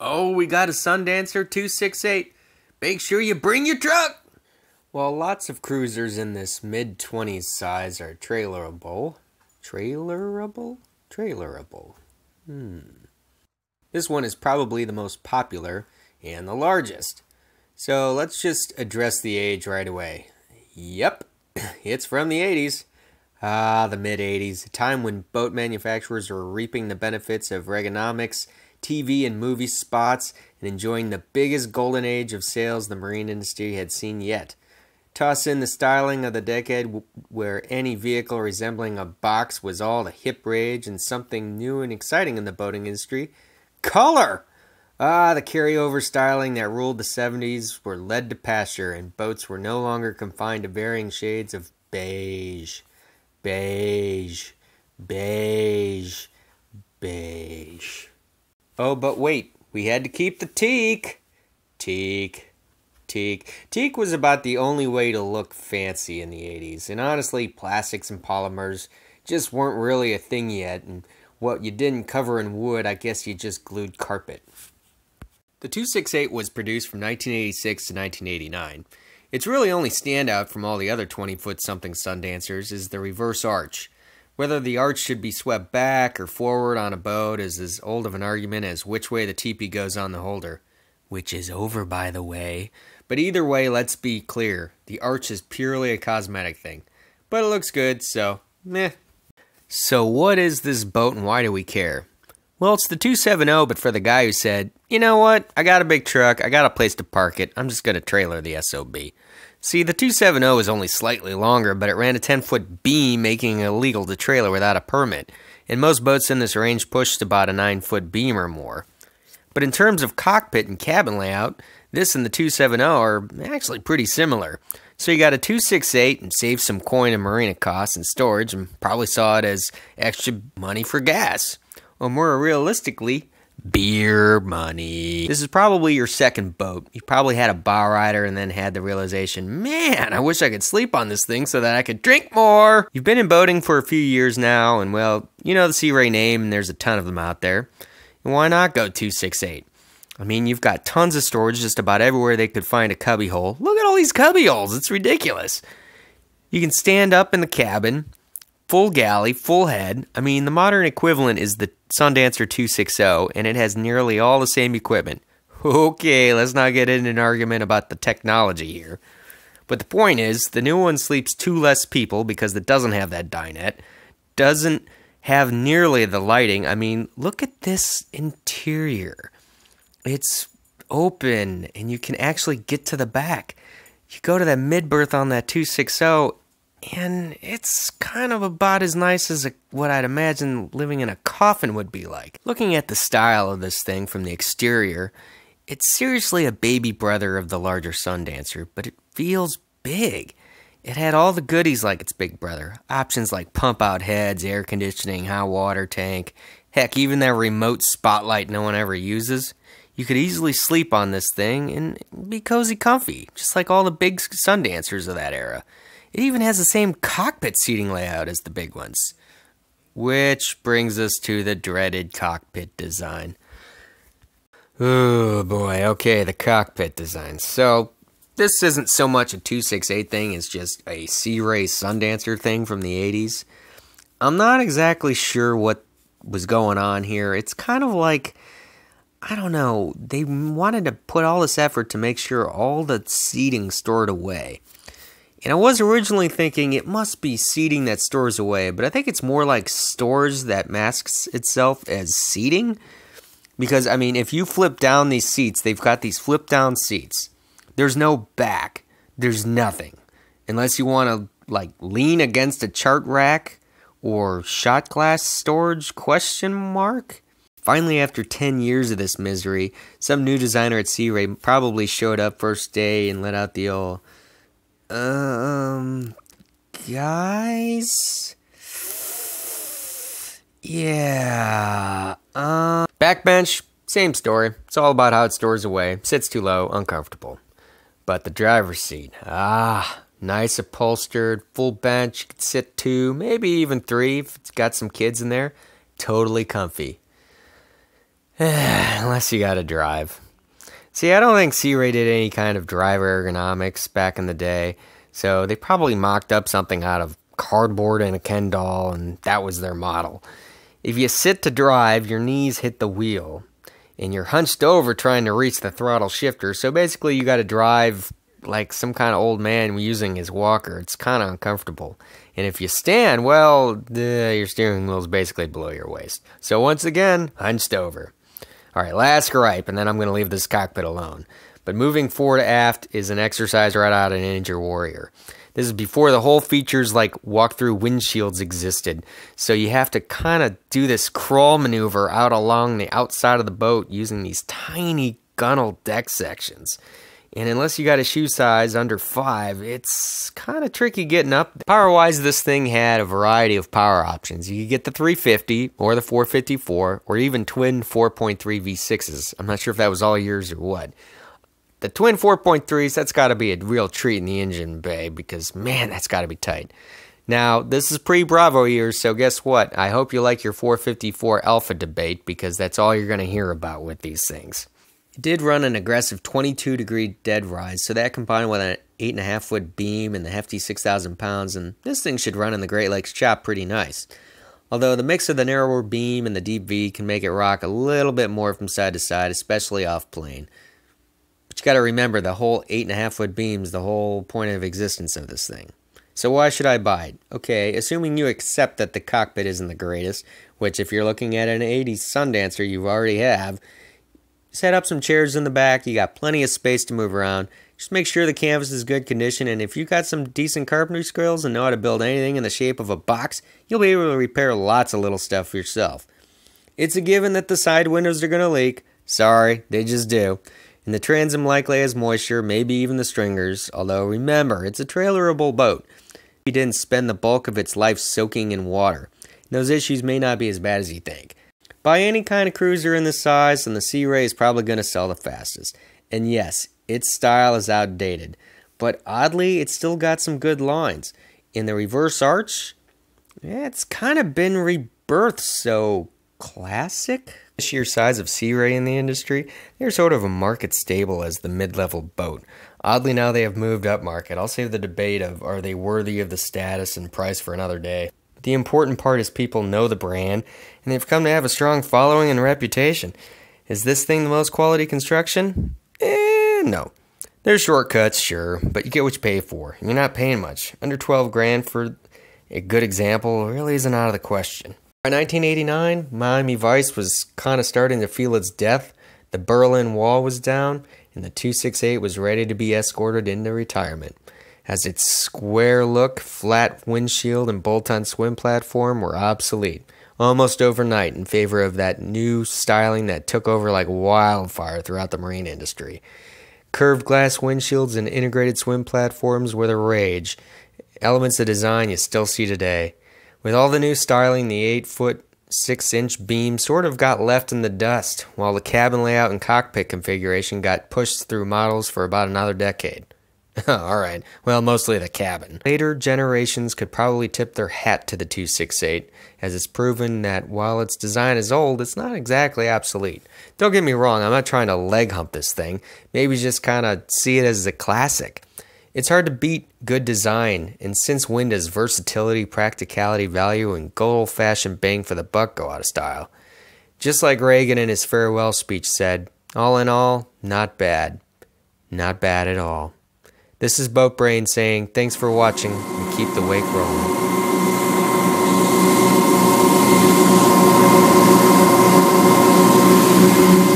Oh, we got a Sundancer 268. Make sure you bring your truck. While lots of cruisers in this mid 20s size are trailerable, trailerable? Trailerable. Hmm. This one is probably the most popular and the largest. So let's just address the age right away. Yep, it's from the 80s. Ah, the mid 80s, a time when boat manufacturers were reaping the benefits of Reaganomics TV and movie spots and enjoying the biggest golden age of sales the marine industry had seen yet. Toss in the styling of the decade where any vehicle resembling a box was all the hip rage and something new and exciting in the boating industry color! Ah, the carryover styling that ruled the 70s were led to pasture, and boats were no longer confined to varying shades of beige, beige, beige, beige. Oh, but wait, we had to keep the teak. Teak. Teak. Teak was about the only way to look fancy in the 80s, and honestly, plastics and polymers just weren't really a thing yet, and what you didn't cover in wood, I guess you just glued carpet. The 268 was produced from 1986 to 1989. Its really only standout from all the other 20-foot something Sundancers is the reverse arch, whether the arch should be swept back or forward on a boat is as old of an argument as which way the teepee goes on the holder, which is over, by the way. But either way, let's be clear the arch is purely a cosmetic thing. But it looks good, so meh. So, what is this boat and why do we care? Well, it's the 270, but for the guy who said, you know what, I got a big truck, I got a place to park it, I'm just going to trailer the SOB. See, the 270 is only slightly longer, but it ran a 10 foot beam, making it illegal to trailer without a permit, and most boats in this range pushed about a 9 foot beam or more. But in terms of cockpit and cabin layout, this and the 270 are actually pretty similar. So you got a 268 and saved some coin and marina costs and storage, and probably saw it as extra money for gas. Or more realistically, beer money. This is probably your second boat. You probably had a bar rider and then had the realization, man, I wish I could sleep on this thing so that I could drink more. You've been in boating for a few years now, and well, you know the Sea Ray name, and there's a ton of them out there. And why not go 268? I mean, you've got tons of storage just about everywhere they could find a cubbyhole. Look at all these cubbyholes, it's ridiculous. You can stand up in the cabin, full galley, full head. I mean, the modern equivalent is the Sundancer 260, and it has nearly all the same equipment. Okay, let's not get into an argument about the technology here. But the point is, the new one sleeps two less people because it doesn't have that dinette, doesn't have nearly the lighting. I mean, look at this interior. It's open, and you can actually get to the back. You go to that mid berth on that 260, and it's kind of about as nice as a, what I'd imagine living in a coffin would be like. Looking at the style of this thing from the exterior, it's seriously a baby brother of the larger Sundancer, but it feels big. It had all the goodies like its big brother. Options like pump out heads, air conditioning, high water tank, heck, even that remote spotlight no one ever uses. You could easily sleep on this thing and be cozy comfy, just like all the big Sundancers of that era. It even has the same cockpit seating layout as the big ones. Which brings us to the dreaded cockpit design. Oh boy, okay, the cockpit design. So, this isn't so much a 268 thing, it's just a Sea Ray Sundancer thing from the 80s. I'm not exactly sure what was going on here. It's kind of like, I don't know, they wanted to put all this effort to make sure all the seating stored away. And I was originally thinking it must be seating that stores away, but I think it's more like stores that masks itself as seating. Because, I mean, if you flip down these seats, they've got these flip down seats. There's no back, there's nothing. Unless you want to, like, lean against a chart rack or shot glass storage question mark. Finally, after 10 years of this misery, some new designer at Sea Ray probably showed up first day and let out the old um, guys? Yeah. Uh, backbench, same story. It's all about how it stores away. Sits too low, uncomfortable. But the driver's seat, ah, nice upholstered, full bench. You could sit two, maybe even three if it's got some kids in there. Totally comfy. Unless you got to drive. See, I don't think C-Ray did any kind of driver ergonomics back in the day, so they probably mocked up something out of cardboard and a Ken doll, and that was their model. If you sit to drive, your knees hit the wheel, and you're hunched over trying to reach the throttle shifter, so basically you got to drive like some kind of old man using his walker. It's kind of uncomfortable. And if you stand, well, the, your steering wheel's basically below your waist. So once again, hunched over. All right, last gripe, and then I'm going to leave this cockpit alone. But moving forward aft is an exercise right out of Ninja Warrior. This is before the whole features like walkthrough windshields existed. So you have to kind of do this crawl maneuver out along the outside of the boat using these tiny gunnel deck sections. And unless you got a shoe size under 5, it's kind of tricky getting up. Power-wise, this thing had a variety of power options. You could get the 350 or the 454 or even twin 4.3 V6s. I'm not sure if that was all yours or what. The twin 4.3s, that's got to be a real treat in the engine bay because, man, that's got to be tight. Now, this is pre Bravo years, so guess what? I hope you like your 454 Alpha debate because that's all you're going to hear about with these things did run an aggressive 22 degree dead rise, so that combined with an 8.5 foot beam and the hefty 6,000 pounds, and this thing should run in the Great Lakes chop pretty nice. Although the mix of the narrower beam and the deep V can make it rock a little bit more from side to side, especially off plane. But you gotta remember the whole 8.5 foot beam is the whole point of existence of this thing. So why should I buy it? Okay, assuming you accept that the cockpit isn't the greatest, which if you're looking at an 80s Sundancer you already have, set up some chairs in the back. You got plenty of space to move around. Just make sure the canvas is good condition, and if you got some decent carpentry skills and know how to build anything in the shape of a box, you'll be able to repair lots of little stuff yourself. It's a given that the side windows are going to leak. Sorry, they just do. And the transom likely has moisture, maybe even the stringers, although remember, it's a trailerable boat. You didn't spend the bulk of its life soaking in water. And those issues may not be as bad as you think. Buy any kind of cruiser in this size, and the Sea Ray is probably going to sell the fastest. And yes, its style is outdated, but oddly, it's still got some good lines. In the reverse arch, yeah, it's kind of been rebirthed, so classic? The sheer size of Sea Ray in the industry, they're sort of a market stable as the mid level boat. Oddly, now they have moved up market. I'll save the debate of are they worthy of the status and price for another day. The important part is people know the brand and they've come to have a strong following and reputation. Is this thing the most quality construction? Eh, no. There's shortcuts, sure, but you get what you pay for. You're not paying much. Under 12 grand for a good example really isn't out of the question. By 1989, Miami Vice was kind of starting to feel its death. The Berlin Wall was down, and the 268 was ready to be escorted into retirement as its square look, flat windshield, and bolt on swim platform were obsolete almost overnight in favor of that new styling that took over like wildfire throughout the marine industry. Curved glass windshields and integrated swim platforms were the rage, elements of design you still see today. With all the new styling, the 8 foot 6 inch beam sort of got left in the dust, while the cabin layout and cockpit configuration got pushed through models for about another decade. All right. Well, mostly the cabin. Later generations could probably tip their hat to the 268, as it's proven that while its design is old, it's not exactly obsolete. Don't get me wrong, I'm not trying to leg hump this thing. Maybe just kind of see it as a classic. It's hard to beat good design, and since when does versatility, practicality, value, and good old fashioned bang for the buck go out of style? Just like Reagan in his farewell speech said, all in all, not bad. Not bad at all. This is Boat Brain saying thanks for watching and keep the wake rolling. Thank you.